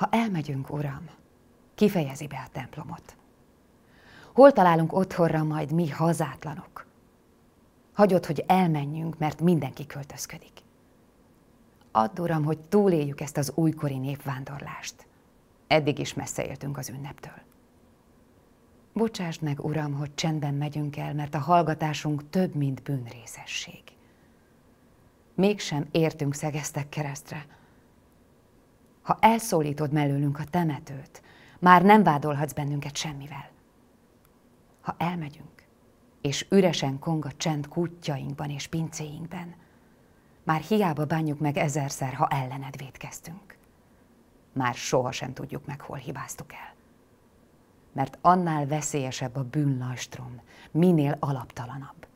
Ha elmegyünk, uram, kifejezi be a templomot. Hol találunk otthonra majd mi hazátlanok? Hagyod, hogy elmenjünk, mert mindenki költözködik. Add, uram, hogy túléljük ezt az újkori népvándorlást. Eddig is messze éltünk az ünneptől. Bocsásd meg, uram, hogy csendben megyünk el, mert a hallgatásunk több, mint bűnrészesség. Mégsem értünk szegeztek keresztre, ha elszólítod mellőlünk a temetőt, már nem vádolhatsz bennünket semmivel. Ha elmegyünk, és üresen kong a csend kutyainkban és pincéinkben, már hiába bánjuk meg ezerszer, ha ellened védkeztünk. Már sohasem tudjuk meg, hol hibáztuk el. Mert annál veszélyesebb a bűnlajstrom, minél alaptalanabb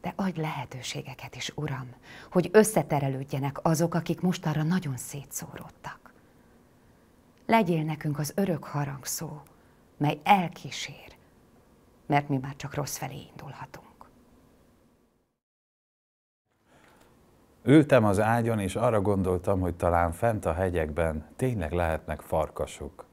de adj lehetőségeket is, Uram, hogy összeterelődjenek azok, akik mostanra nagyon szétszóródtak. Legyél nekünk az örök harangszó, mely elkísér, mert mi már csak rossz felé indulhatunk. Ültem az ágyon, és arra gondoltam, hogy talán fent a hegyekben tényleg lehetnek farkasok.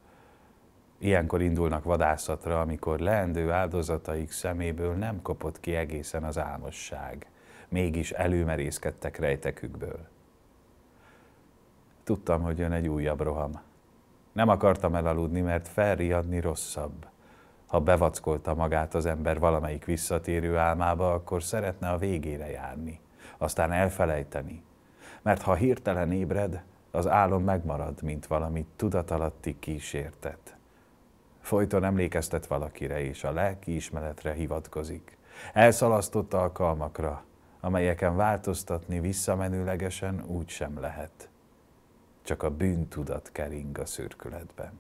Ilyenkor indulnak vadászatra, amikor leendő áldozataik szeméből nem kopott ki egészen az álmosság. Mégis előmerészkedtek rejtekükből. Tudtam, hogy jön egy újabb roham. Nem akartam elaludni, mert felriadni rosszabb. Ha bevackolta magát az ember valamelyik visszatérő álmába, akkor szeretne a végére járni, aztán elfelejteni. Mert ha hirtelen ébred, az álom megmarad, mint valami tudatalatti kísértet folyton emlékeztet valakire és a lelki ismeretre hivatkozik. Elszalasztott alkalmakra, amelyeken változtatni visszamenőlegesen úgy sem lehet. Csak a bűntudat kering a szürkületben.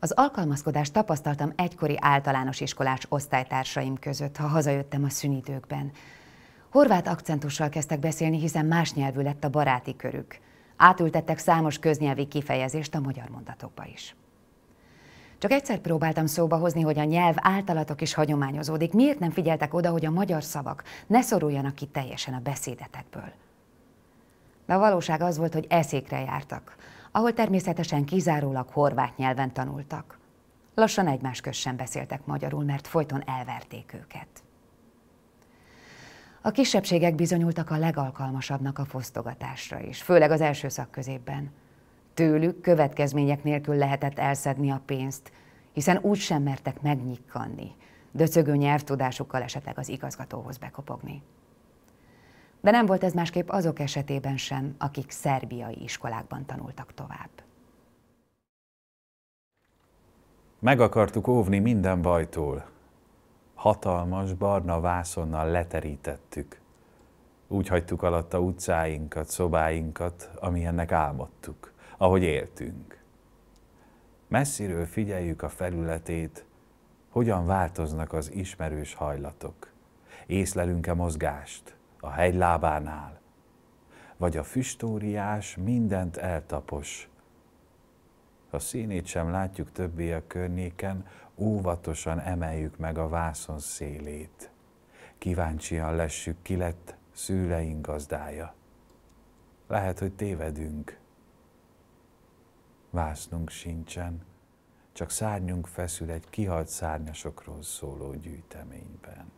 Az alkalmazkodást tapasztaltam egykori általános iskolás osztálytársaim között, ha hazajöttem a szünidőkben. Horvát akcentussal kezdtek beszélni, hiszen más nyelvű lett a baráti körük – Átültettek számos köznyelvi kifejezést a magyar mondatokba is. Csak egyszer próbáltam szóba hozni, hogy a nyelv általatok is hagyományozódik. Miért nem figyeltek oda, hogy a magyar szavak ne szoruljanak ki teljesen a beszédetekből? De a valóság az volt, hogy eszékre jártak, ahol természetesen kizárólag horvát nyelven tanultak. Lassan egymás köz sem beszéltek magyarul, mert folyton elverték őket. A kisebbségek bizonyultak a legalkalmasabbnak a fosztogatásra is, főleg az első szakközépben. Tőlük következmények nélkül lehetett elszedni a pénzt, hiszen úgy sem mertek megnyikkanni, döcögő nyelvtudásukkal esetleg az igazgatóhoz bekopogni. De nem volt ez másképp azok esetében sem, akik szerbiai iskolákban tanultak tovább. Meg akartuk óvni minden bajtól, hatalmas barna vászonnal leterítettük. Úgy hagytuk alatta utcáinkat, szobáinkat, amilyennek álmodtuk, ahogy éltünk. Messziről figyeljük a felületét, hogyan változnak az ismerős hajlatok. Észlelünk-e mozgást a hegy lábánál? Vagy a füstóriás mindent eltapos? A színét sem látjuk többé a környéken, óvatosan emeljük meg a vászon szélét. Kíváncsian lessük, ki lett szüleink gazdája. Lehet, hogy tévedünk. Vásznunk sincsen, csak szárnyunk feszül egy kihalt szárnyasokról szóló gyűjteményben.